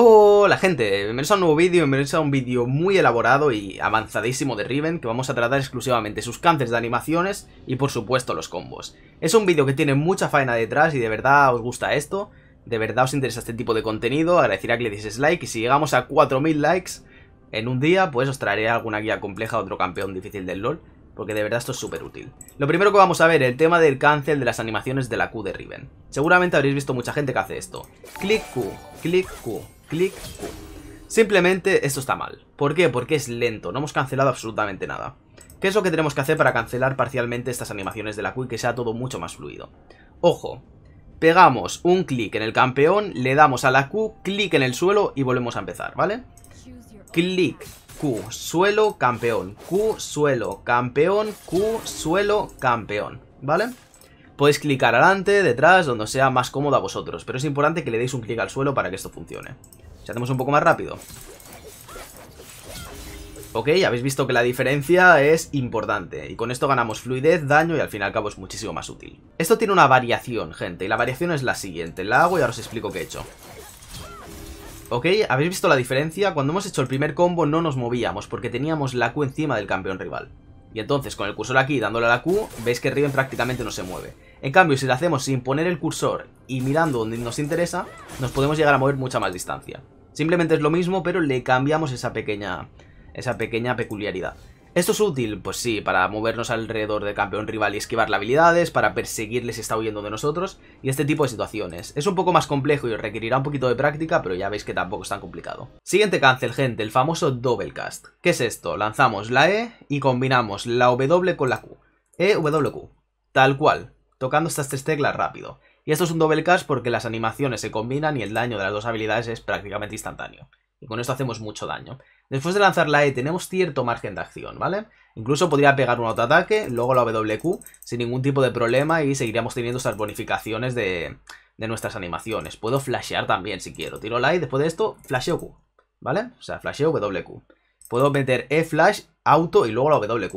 Hola oh, gente, bienvenidos a un nuevo vídeo, bienvenidos a un vídeo muy elaborado y avanzadísimo de Riven que vamos a tratar exclusivamente sus cánceres de animaciones y por supuesto los combos. Es un vídeo que tiene mucha faena detrás y de verdad os gusta esto, de verdad os interesa este tipo de contenido, agradecerá que le dices like y si llegamos a 4000 likes en un día pues os traeré alguna guía compleja a otro campeón difícil del LoL. Porque de verdad esto es súper útil. Lo primero que vamos a ver, el tema del cancel de las animaciones de la Q de Riven. Seguramente habréis visto mucha gente que hace esto. Click Q, click Q, clic. Simplemente esto está mal. ¿Por qué? Porque es lento, no hemos cancelado absolutamente nada. ¿Qué es lo que tenemos que hacer para cancelar parcialmente estas animaciones de la Q que sea todo mucho más fluido? Ojo, pegamos un clic en el campeón, le damos a la Q, clic en el suelo y volvemos a empezar, ¿vale? Clic, Q, suelo, campeón, Q, suelo, campeón, Q, suelo, campeón, ¿vale? Podéis clicar adelante, detrás, donde sea más cómodo a vosotros, pero es importante que le deis un clic al suelo para que esto funcione. Si hacemos un poco más rápido. Ok, habéis visto que la diferencia es importante, y con esto ganamos fluidez, daño y al fin y al cabo es muchísimo más útil. Esto tiene una variación, gente, y la variación es la siguiente, la hago y ahora os explico qué he hecho. ¿Ok? ¿Habéis visto la diferencia? Cuando hemos hecho el primer combo no nos movíamos porque teníamos la Q encima del campeón rival. Y entonces con el cursor aquí dándole a la Q, veis que Riven prácticamente no se mueve. En cambio, si lo hacemos sin poner el cursor y mirando donde nos interesa, nos podemos llegar a mover mucha más distancia. Simplemente es lo mismo, pero le cambiamos esa pequeña, esa pequeña peculiaridad. ¿Esto es útil? Pues sí, para movernos alrededor del campeón rival y esquivarle habilidades, para perseguirle si está huyendo de nosotros, y este tipo de situaciones. Es un poco más complejo y requerirá un poquito de práctica, pero ya veis que tampoco es tan complicado. Siguiente cancel, gente, el famoso double cast. ¿Qué es esto? Lanzamos la E y combinamos la W con la Q. E, W, Q. Tal cual, tocando estas tres teclas rápido. Y esto es un double cast porque las animaciones se combinan y el daño de las dos habilidades es prácticamente instantáneo. Y con esto hacemos mucho daño. Después de lanzar la E tenemos cierto margen de acción, ¿vale? Incluso podría pegar un autoataque, luego la WQ, sin ningún tipo de problema y seguiríamos teniendo estas bonificaciones de, nuestras animaciones. Puedo flashear también si quiero. Tiro la E, después de esto, flasheo Q, ¿vale? O sea, flasheo WQ. Puedo meter E flash, auto y luego la WQ.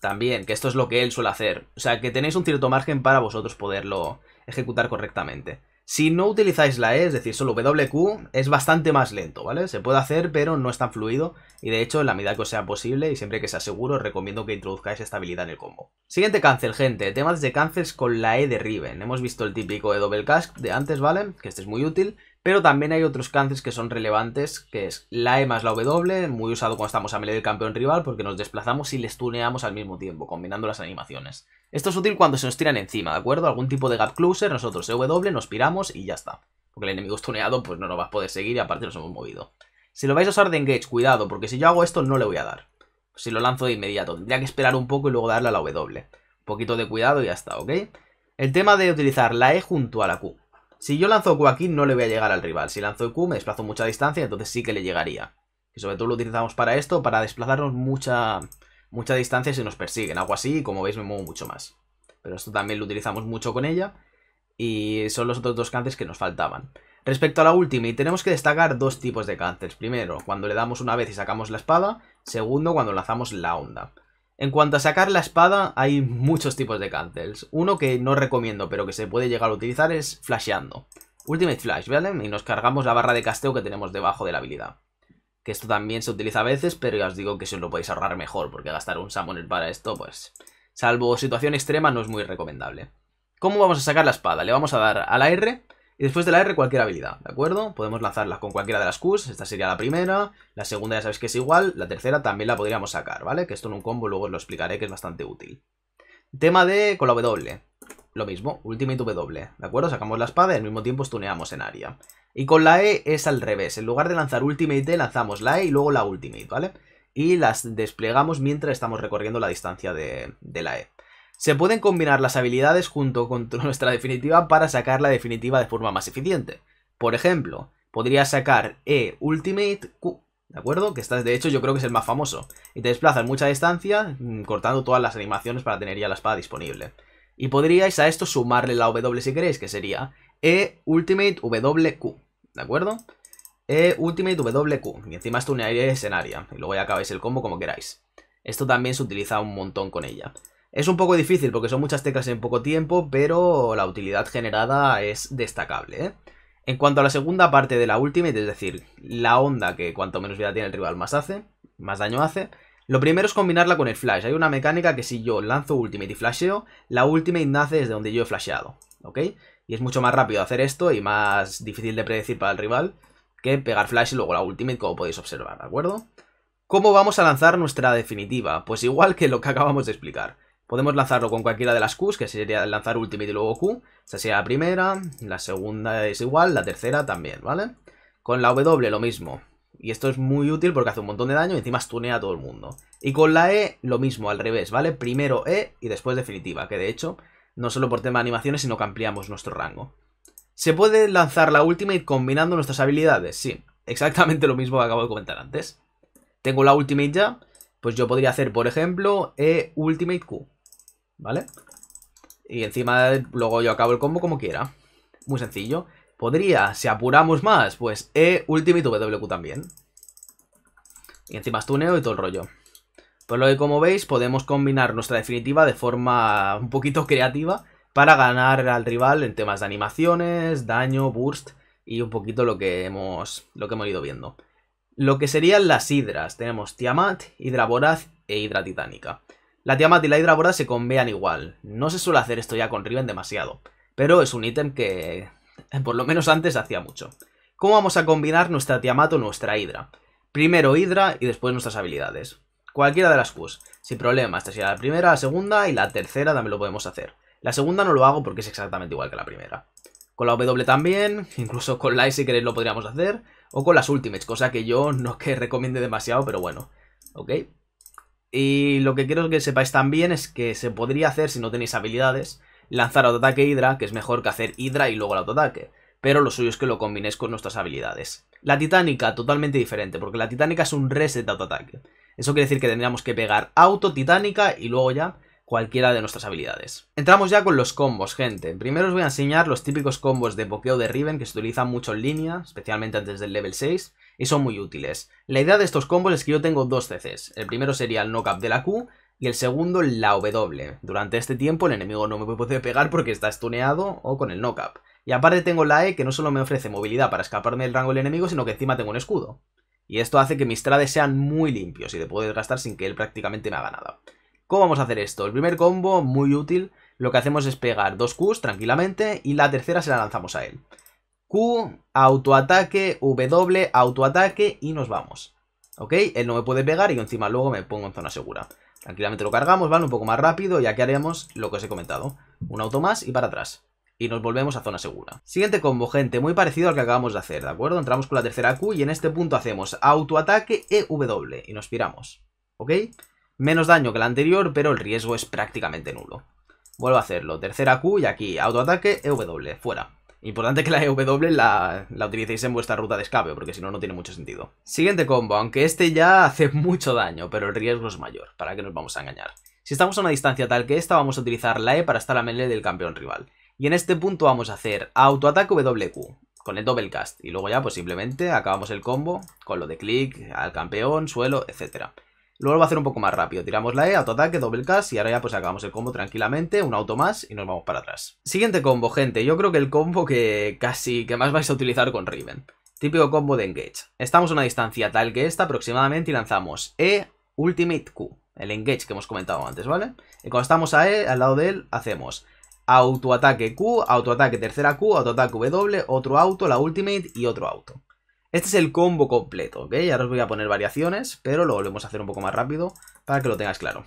También, que esto es lo que él suele hacer. O sea, que tenéis un cierto margen para vosotros poderlo ejecutar correctamente. Si no utilizáis la E, es decir, solo WQ, es bastante más lento, ¿vale? Se puede hacer, pero no es tan fluido, y de hecho, en la medida que os sea posible, y siempre que sea seguro, os recomiendo que introduzcáis esta habilidad en el combo. Siguiente cancel, gente, temas de cancels con la E de Riven. Hemos visto el típico E double cask de antes, ¿vale? Que este es muy útil, pero también hay otros cánceres que son relevantes, que es la E más la W, muy usado cuando estamos a melee del campeón rival, porque nos desplazamos y les tuneamos al mismo tiempo, combinando las animaciones. Esto es útil cuando se nos tiran encima, ¿de acuerdo? Algún tipo de gap closer, nosotros W, nos piramos y ya está. Porque el enemigo es tuneado, pues no nos va a poder seguir y aparte nos hemos movido. Si lo vais a usar de engage, cuidado, porque si yo hago esto no le voy a dar. Si lo lanzo de inmediato, tendría que esperar un poco y luego darle a la W. Un poquito de cuidado y ya está, ¿ok? El tema de utilizar la E junto a la Q. Si yo lanzo Q aquí, no le voy a llegar al rival. Si lanzo Q, me desplazo mucha distancia, entonces sí que le llegaría. Y sobre todo lo utilizamos para esto, para desplazarnos mucha, mucha distancia si nos persiguen. Algo así, como veis, me muevo mucho más. Pero esto también lo utilizamos mucho con ella. Y son los otros dos cánceres que nos faltaban. Respecto a la última y tenemos que destacar dos tipos de cánceres. Primero, cuando le damos una vez y sacamos la espada. Segundo, cuando lanzamos la onda. En cuanto a sacar la espada, hay muchos tipos de cancels. Uno que no recomiendo, pero que se puede llegar a utilizar es flasheando. Ultimate Flash, ¿vale? Y nos cargamos la barra de casteo que tenemos debajo de la habilidad. Que esto también se utiliza a veces, pero ya os digo que si os lo podéis ahorrar mejor, porque gastar un Summoner para esto, pues... Salvo situación extrema, no es muy recomendable. ¿Cómo vamos a sacar la espada? Le vamos a dar a la R y después de la R cualquier habilidad, ¿de acuerdo? Podemos lanzarlas con cualquiera de las Qs, esta sería la primera, la segunda ya sabéis que es igual, la tercera también la podríamos sacar, ¿vale? Que esto en un combo luego os lo explicaré que es bastante útil. Tema de con la W, lo mismo, Ultimate W, ¿de acuerdo? Sacamos la espada y al mismo tiempo stuneamos en área. Y con la E es al revés, en lugar de lanzar Ultimate lanzamos la E y luego la Ultimate, ¿vale? Y las desplegamos mientras estamos recorriendo la distancia de la E. Se pueden combinar las habilidades junto con nuestra definitiva para sacar la definitiva de forma más eficiente. Por ejemplo, podrías sacar E Ultimate Q, ¿de acuerdo? Que está, de hecho yo creo que es el más famoso. Y te desplazas mucha distancia, mm, cortando todas las animaciones para tener ya la espada disponible. Y podríais a esto sumarle la W si queréis, que sería E Ultimate q ¿de acuerdo? E Ultimate WQ, y encima esto área de escenario, y luego ya acabáis el combo como queráis. Esto también se utiliza un montón con ella. Es un poco difícil porque son muchas teclas en poco tiempo, pero la utilidad generada es destacable. ¿eh? En cuanto a la segunda parte de la Ultimate, es decir, la onda que cuanto menos vida tiene el rival más hace, más daño hace, lo primero es combinarla con el flash. Hay una mecánica que si yo lanzo Ultimate y flasheo, la Ultimate nace desde donde yo he flasheado, Y es mucho más rápido hacer esto y más difícil de predecir para el rival que pegar flash y luego la Ultimate, como podéis observar, ¿de acuerdo? ¿Cómo vamos a lanzar nuestra definitiva? Pues igual que lo que acabamos de explicar. Podemos lanzarlo con cualquiera de las Qs, que sería lanzar Ultimate y luego Q. Esta sería la primera, la segunda es igual, la tercera también, ¿vale? Con la W lo mismo. Y esto es muy útil porque hace un montón de daño y encima stunea a todo el mundo. Y con la E lo mismo, al revés, ¿vale? Primero E y después definitiva, que de hecho no solo por tema de animaciones, sino que ampliamos nuestro rango. ¿Se puede lanzar la Ultimate combinando nuestras habilidades? Sí, exactamente lo mismo que acabo de comentar antes. Tengo la Ultimate ya, pues yo podría hacer, por ejemplo, E Ultimate Q. ¿vale? Y encima luego yo acabo el combo como quiera. Muy sencillo. Podría, si apuramos más, pues E, Ultimate, WQ también. Y encima tuneo y todo el rollo. Por lo que como veis podemos combinar nuestra definitiva de forma un poquito creativa para ganar al rival en temas de animaciones, daño, burst y un poquito lo que hemos, lo que hemos ido viendo. Lo que serían las hidras, tenemos Tiamat, Hidra Voraz e Hidra Titánica. La Tiamat y la Hidra Borda se convean igual. No se suele hacer esto ya con Riven demasiado, pero es un ítem que eh, por lo menos antes hacía mucho. ¿Cómo vamos a combinar nuestra Tiamat o nuestra Hidra? Primero Hidra y después nuestras habilidades. Cualquiera de las Qs, sin problema. Esta sería la primera, la segunda y la tercera también lo podemos hacer. La segunda no lo hago porque es exactamente igual que la primera. Con la W también, incluso con la I e, si queréis lo podríamos hacer. O con las Ultimates, cosa que yo no que recomiende demasiado, pero bueno. Ok. Y lo que quiero que sepáis también es que se podría hacer, si no tenéis habilidades, lanzar autoataque Hydra, que es mejor que hacer Hydra y luego el autoataque. Pero lo suyo es que lo combinéis con nuestras habilidades. La titánica, totalmente diferente, porque la titánica es un reset de autoataque. Eso quiere decir que tendríamos que pegar auto, titánica y luego ya cualquiera de nuestras habilidades. Entramos ya con los combos, gente. Primero os voy a enseñar los típicos combos de pokeo de Riven que se utilizan mucho en línea, especialmente antes del level 6 y son muy útiles. La idea de estos combos es que yo tengo dos CCs. El primero sería el knock-up de la Q y el segundo la W. Durante este tiempo el enemigo no me puede pegar porque está stuneado o con el knock-up. Y aparte tengo la E que no solo me ofrece movilidad para escaparme del rango del enemigo, sino que encima tengo un escudo. Y esto hace que mis trades sean muy limpios y te puedo gastar sin que él prácticamente me haga nada. ¿Cómo vamos a hacer esto? El primer combo, muy útil, lo que hacemos es pegar dos Qs tranquilamente y la tercera se la lanzamos a él. Q, autoataque, W, autoataque y nos vamos. ¿Ok? Él no me puede pegar y encima luego me pongo en zona segura. Tranquilamente lo cargamos, ¿vale? Un poco más rápido y aquí haremos lo que os he comentado. Un auto más y para atrás. Y nos volvemos a zona segura. Siguiente combo, gente, muy parecido al que acabamos de hacer, ¿de acuerdo? Entramos con la tercera Q y en este punto hacemos autoataque e W y nos piramos. ¿Ok? Menos daño que la anterior, pero el riesgo es prácticamente nulo. Vuelvo a hacerlo. Tercera Q y aquí autoataque e W, Fuera. Importante que la EW la, la utilicéis en vuestra ruta de escape, porque si no, no tiene mucho sentido. Siguiente combo, aunque este ya hace mucho daño, pero el riesgo es mayor, para que nos vamos a engañar. Si estamos a una distancia tal que esta, vamos a utilizar la E para estar a melee del campeón rival. Y en este punto vamos a hacer autoataque WQ, con el double cast. Y luego ya, pues simplemente acabamos el combo con lo de click al campeón, suelo, etcétera. Luego lo va a hacer un poco más rápido. Tiramos la E, autoataque, double cast y ahora ya pues acabamos el combo tranquilamente. Un auto más y nos vamos para atrás. Siguiente combo, gente. Yo creo que el combo que casi que más vais a utilizar con Riven. Típico combo de engage. Estamos a una distancia tal que esta aproximadamente y lanzamos E, ultimate Q. El engage que hemos comentado antes, ¿vale? Y cuando estamos a E, al lado de él, hacemos autoataque Q, autoataque tercera Q, autoataque W, otro auto, la ultimate y otro auto. Este es el combo completo, ¿ok? Ahora os voy a poner variaciones, pero lo volvemos a hacer un poco más rápido para que lo tengas claro.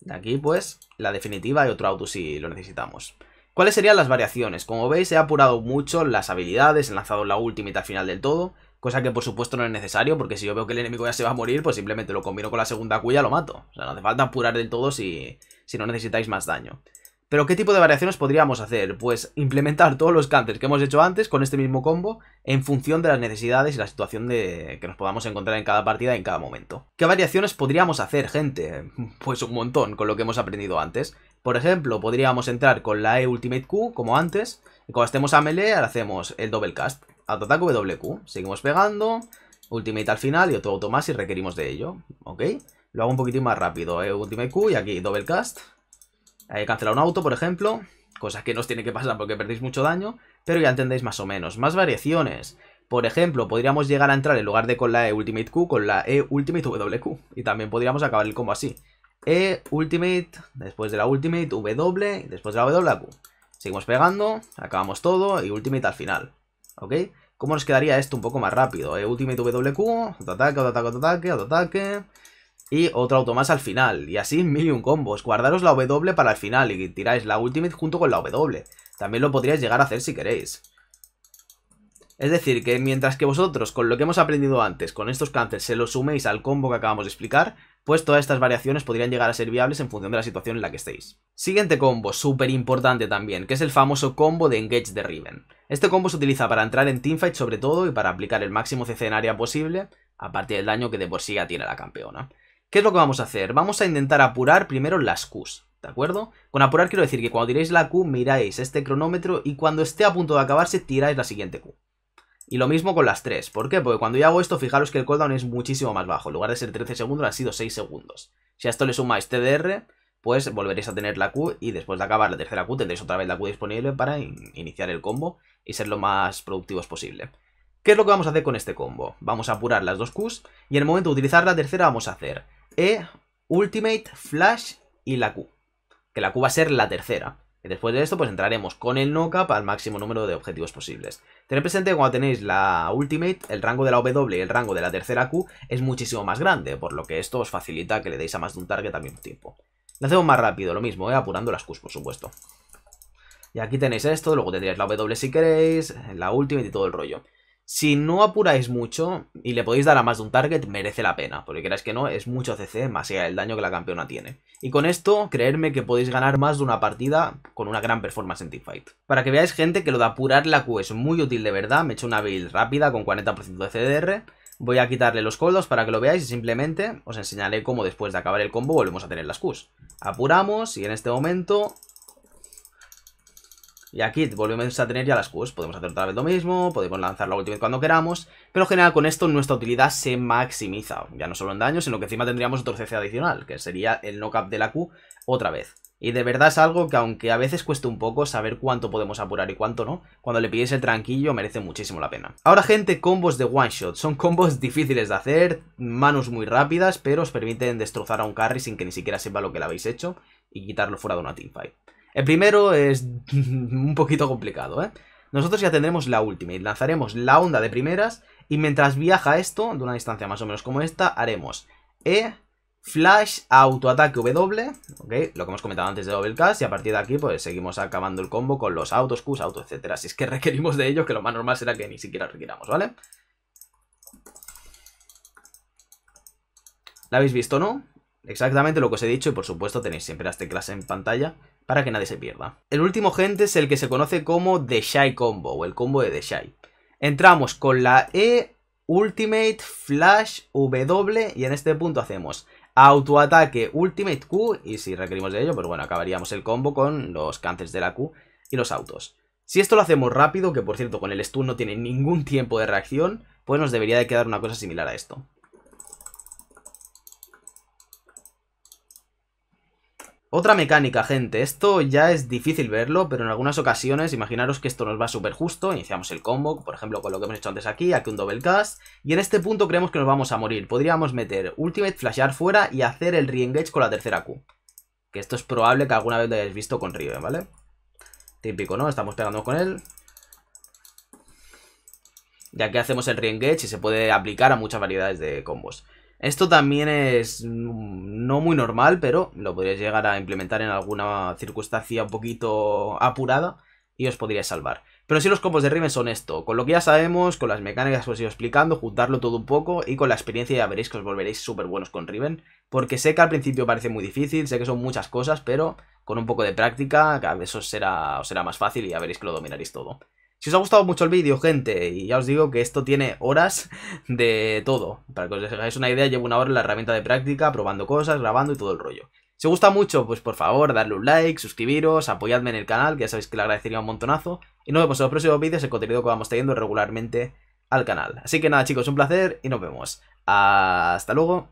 De aquí, pues, la definitiva y otro auto si lo necesitamos. ¿Cuáles serían las variaciones? Como veis, he apurado mucho las habilidades, he lanzado la ultimate al final del todo, cosa que por supuesto no es necesario, porque si yo veo que el enemigo ya se va a morir, pues simplemente lo combino con la segunda cuya y lo mato. O sea, no hace falta apurar del todo si, si no necesitáis más daño. Pero ¿qué tipo de variaciones podríamos hacer? Pues implementar todos los canters que hemos hecho antes con este mismo combo en función de las necesidades y la situación de... que nos podamos encontrar en cada partida y en cada momento. ¿Qué variaciones podríamos hacer, gente? Pues un montón con lo que hemos aprendido antes. Por ejemplo, podríamos entrar con la E Ultimate Q, como antes, y cuando estemos a melee, ahora hacemos el double cast. w WQ. Seguimos pegando, Ultimate al final y otro auto más si requerimos de ello. ¿Ok? Lo hago un poquitín más rápido. E Ultimate Q y aquí double cast. Hay eh, cancelar un auto, por ejemplo. cosa que nos os tiene que pasar porque perdéis mucho daño. Pero ya entendéis más o menos. Más variaciones. Por ejemplo, podríamos llegar a entrar en lugar de con la E Ultimate Q, con la E Ultimate WQ. Y también podríamos acabar el combo así. E Ultimate, después de la Ultimate, W, después de la WQ. Seguimos pegando, acabamos todo y Ultimate al final. ¿Ok? ¿Cómo nos quedaría esto un poco más rápido? e ultimate WQ, autoataque, ataque autoataque, autoataque y otro auto más al final. Y así mil y un combos. Guardaros la W para el final y tiráis la Ultimate junto con la W. También lo podríais llegar a hacer si queréis. Es decir, que mientras que vosotros, con lo que hemos aprendido antes, con estos cánceres, se lo suméis al combo que acabamos de explicar, pues todas estas variaciones podrían llegar a ser viables en función de la situación en la que estéis. Siguiente combo, súper importante también, que es el famoso combo de Engage de Riven. Este combo se utiliza para entrar en teamfight sobre todo y para aplicar el máximo CC en área posible, a partir del daño que de por sí ya tiene la campeona. ¿Qué es lo que vamos a hacer? Vamos a intentar apurar primero las Qs, ¿de acuerdo? Con apurar quiero decir que cuando tiréis la Q miráis este cronómetro y cuando esté a punto de acabarse tiráis la siguiente Q. Y lo mismo con las 3, ¿por qué? Porque cuando yo hago esto, fijaros que el cooldown es muchísimo más bajo, en lugar de ser 13 segundos han sido 6 segundos. Si a esto le sumáis TDR, pues volveréis a tener la Q y después de acabar la tercera Q tendréis otra vez la Q disponible para iniciar el combo y ser lo más productivos posible. ¿Qué es lo que vamos a hacer con este combo? Vamos a apurar las dos Qs y en el momento de utilizar la tercera vamos a hacer e, Ultimate, Flash y la Q. Que la Q va a ser la tercera. Y después de esto, pues entraremos con el no cap al máximo número de objetivos posibles. Tened presente que cuando tenéis la Ultimate, el rango de la W y el rango de la tercera Q es muchísimo más grande, por lo que esto os facilita que le deis a más de un target al mismo tiempo. Lo hacemos más rápido, lo mismo, ¿eh? apurando las Qs, por supuesto. Y aquí tenéis esto, luego tendréis la W si queréis, la Ultimate y todo el rollo. Si no apuráis mucho y le podéis dar a más de un target, merece la pena, porque queráis que no, es mucho CC más allá del daño que la campeona tiene. Y con esto, creerme que podéis ganar más de una partida con una gran performance en teamfight. Para que veáis gente que lo de apurar la Q es muy útil de verdad, me he hecho una build rápida con 40% de CDR, voy a quitarle los coldos para que lo veáis y simplemente os enseñaré cómo después de acabar el combo volvemos a tener las Qs. Apuramos y en este momento y aquí volvemos a tener ya las Qs. Podemos hacer otra vez lo mismo, podemos lanzar la Ultimate cuando queramos. Pero en general con esto nuestra utilidad se maximiza. Ya no solo en daño, sino que encima tendríamos otro CC adicional, que sería el knock-up de la Q otra vez. Y de verdad es algo que aunque a veces cueste un poco saber cuánto podemos apurar y cuánto no, cuando le pides el tranquillo merece muchísimo la pena. Ahora gente, combos de one shot. Son combos difíciles de hacer, manos muy rápidas, pero os permiten destrozar a un carry sin que ni siquiera sepa lo que le habéis hecho y quitarlo fuera de una teamfight. El primero es un poquito complicado, ¿eh? Nosotros ya tendremos la última y lanzaremos la onda de primeras y mientras viaja esto, de una distancia más o menos como esta, haremos E, Flash, autoataque W, ¿ok? Lo que hemos comentado antes de Double Cast y a partir de aquí pues seguimos acabando el combo con los autos, Qs, autos, etcétera. Si es que requerimos de ellos, que lo más normal será que ni siquiera requiramos, ¿vale? ¿La habéis visto, no? Exactamente lo que os he dicho y por supuesto tenéis siempre las teclas en pantalla para que nadie se pierda. El último gente es el que se conoce como The Shy Combo o el combo de The Shy. Entramos con la E, Ultimate, Flash, W y en este punto hacemos autoataque Ultimate Q y si requerimos de ello pues bueno acabaríamos el combo con los cánceres de la Q y los autos. Si esto lo hacemos rápido, que por cierto con el stun no tiene ningún tiempo de reacción, pues nos debería de quedar una cosa similar a esto. Otra mecánica, gente. Esto ya es difícil verlo, pero en algunas ocasiones, imaginaros que esto nos va súper justo. Iniciamos el combo, por ejemplo, con lo que hemos hecho antes aquí, aquí un double cast. Y en este punto creemos que nos vamos a morir. Podríamos meter ultimate, flashear fuera y hacer el re con la tercera Q. Que esto es probable que alguna vez lo hayáis visto con Riven, ¿vale? Típico, ¿no? Estamos pegando con él. Ya que hacemos el re y se puede aplicar a muchas variedades de combos. Esto también es mm, no muy normal, pero lo podrías llegar a implementar en alguna circunstancia un poquito apurada y os podría salvar. Pero si los combos de Riven son esto, con lo que ya sabemos, con las mecánicas que os he ido explicando, juntarlo todo un poco y con la experiencia ya veréis que os volveréis súper buenos con Riven, porque sé que al principio parece muy difícil, sé que son muchas cosas, pero con un poco de práctica, cada vez será, os será más fácil y ya veréis que lo dominaréis todo. Si os ha gustado mucho el vídeo, gente, y ya os digo que esto tiene horas de todo. Para que os dejáis una idea, llevo una hora en la herramienta de práctica, probando cosas, grabando y todo el rollo. Si os gusta mucho, pues por favor, darle un like, suscribiros, apoyadme en el canal, que ya sabéis que le agradecería un montonazo. Y nos vemos en los próximos vídeos, el contenido que vamos teniendo regularmente al canal. Así que nada, chicos, un placer y nos vemos. Hasta luego.